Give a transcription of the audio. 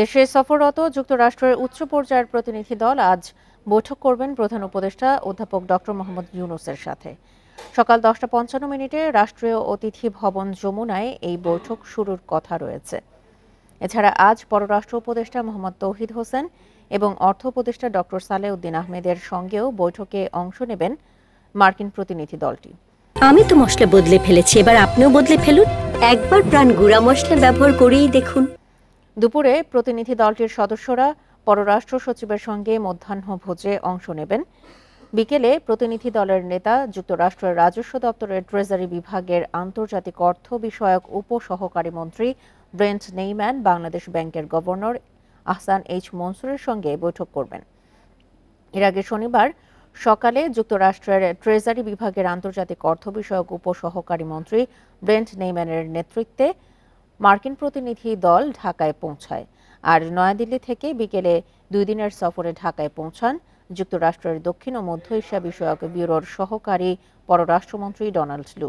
দেশে সফররত যুক্তরাষ্ট্রের উচ্চ পর্যায়ের প্রতিনিধি দল আজ বৈঠক করবেন প্রধান উপদেষ্টা অধ্যাপক ডক্টর মোহাম্মদ ইউনুসের সাথে সকাল দশটা পঞ্চান্ন মিনিটে রাষ্ট্রীয় অতিথি ভবন যমুনায় এই বৈঠক শুরুর কথা রয়েছে এছাড়া আজ পররাষ্ট্র উপদেষ্টা মোহাম্মদ তৌহিদ হোসেন এবং অর্থ উপদেষ্টা ডক্টর সালেউদ্দিন আহমেদের সঙ্গেও বৈঠকে অংশ নেবেন মার্কিন প্রতিনিধি দলটি আমি তো মশলা বদলে ফেলেছি এবার আপনিও বদলে ফেলুন একবার প্রাণ গুড়া মশলা ব্যবহার করেই দেখুন দুপুরে প্রতিনিধি দলটির সদস্যরা পররাষ্ট্র সচিবের সঙ্গে মধ্যাহ্নভোজে অংশ নেবেন বিকেলে প্রতিনিধি দলের নেতা যুক্তরাষ্ট্রের রাজস্ব দপ্তরের ট্রেজারি বিভাগের আন্তর্জাতিক অর্থ বিষয়ক উপসহকারী মন্ত্রী ব্রেন্ট নেইম্যান বাংলাদেশ ব্যাংকের গভর্নর আহসান এইচ মনসুরের সঙ্গে বৈঠক করবেন এর আগে শনিবার সকালে যুক্তরাষ্ট্রের ট্রেজারি বিভাগের আন্তর্জাতিক অর্থ বিষয়ক উপসহকারী মন্ত্রী ব্রেন্ট নেইম্যানের নেতৃত্বে মার্কিন প্রতিনিধি দল ঢাকায় পৌঁছায় আর নয়াদিল্লি থেকে বিকেলে দুই দিনের সফরে ঢাকায় পৌঁছান যুক্তরাষ্ট্রের দক্ষিণ ও মধ্য এশিয়া বিষয়ক ব্যুরোর সহকারী পররাষ্ট্রমন্ত্রী ডোনাল্ড লু